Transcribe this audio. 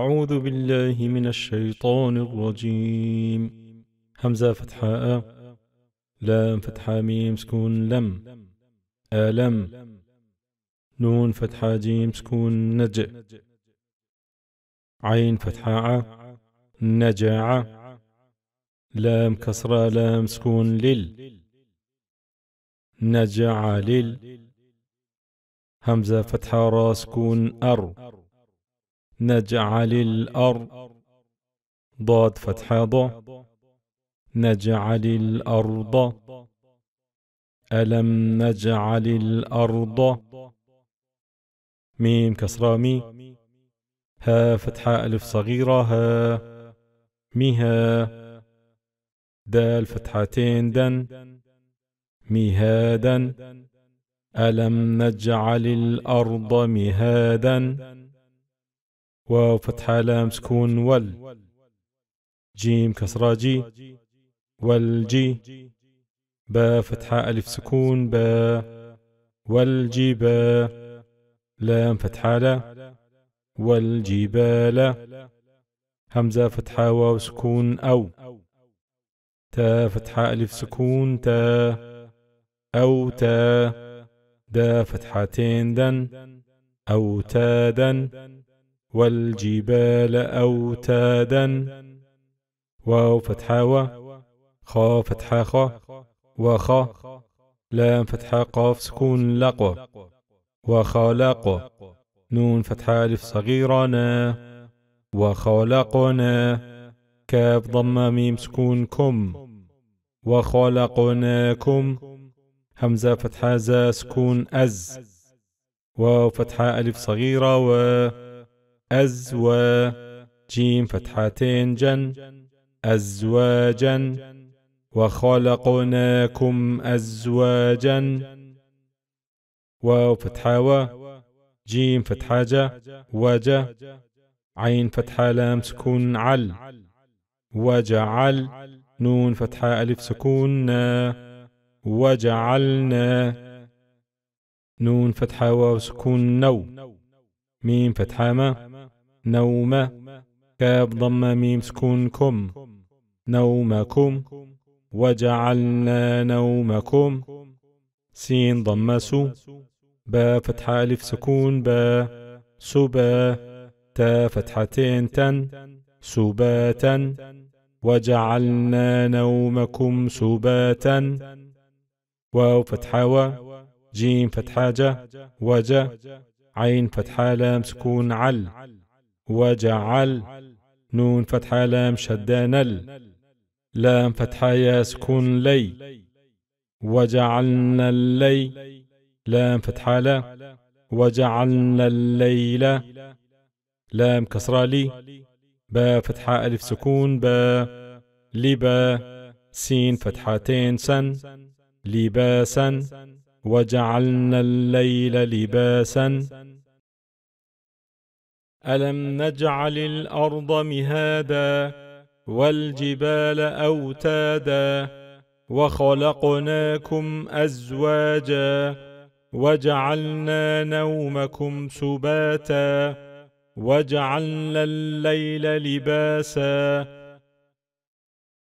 أعوذ بالله من الشيطان الرجيم همزة فتحاء لام فتحة ميم سكون لم ألم نون فتحة جيم سكون نج عين فتحاء نجاعة لام كسرة لام سكون لل نجع لل همزة فتحة راس سكون أر نجعل الأرض ضاد فتحة ض نجعل الأرض ألم نجعل الأرض ميم كسرة مي ها فتحة ألف صغيرة ها مها دال فتحتين دن مهادا ألم نجعل الأرض مهادا واو فتحة لام سكون وال جيم كسرة جي والجي با فتحة ألف سكون با با لام فتحة لا والجبال همزة فتحة واو سكون أو تا فتحة ألف سكون تا أو تا دا فتحتين دن أو دن والجبال أوتادا واو فتحة و خا فتحة خا وخا لام فتحة قاف سكون لقى وخلق نون فتحة ألف صغيرنا وخلقنا كاف ضمة ميم سكون كم وخلقناكم همزة فتحة زا سكون أز وفتحة ألف صغيرة و أزوا جيم فتحتين جن أزواجا وخلقناكم أزواجا واو فتحة و جيم فتحة جا وجا عين فتحة لام سكون عل وجعل نون فتحة ألف سكون وجعلنا نون فتحة واو سكون نو ميم فتحة ما نومة كاف ضم ميم سكون كم نومكم وجعلنا نومكم سين ضم سو با فتحة ألف سكون با سبا تا فتحتين تن سباتا وجعلنا نومكم سباتا واو فتحة و جيم فتحة جا وجا عين فتحة لام سكون عل وجعل نون فتحة لام شدة نل لام فتحة يا سكون لي وجعلنا اللي لام فتحة لا وجعلنا الليل لام كسرة لي با فتحة ألف سكون با لبا سين فتحتين سن لباسا وجعلنا الليل لباسا ألم نجعل الأرض مهادا والجبال أوتادا وخلقناكم أزواجا وجعلنا نومكم سباتا وجعلنا الليل لباسا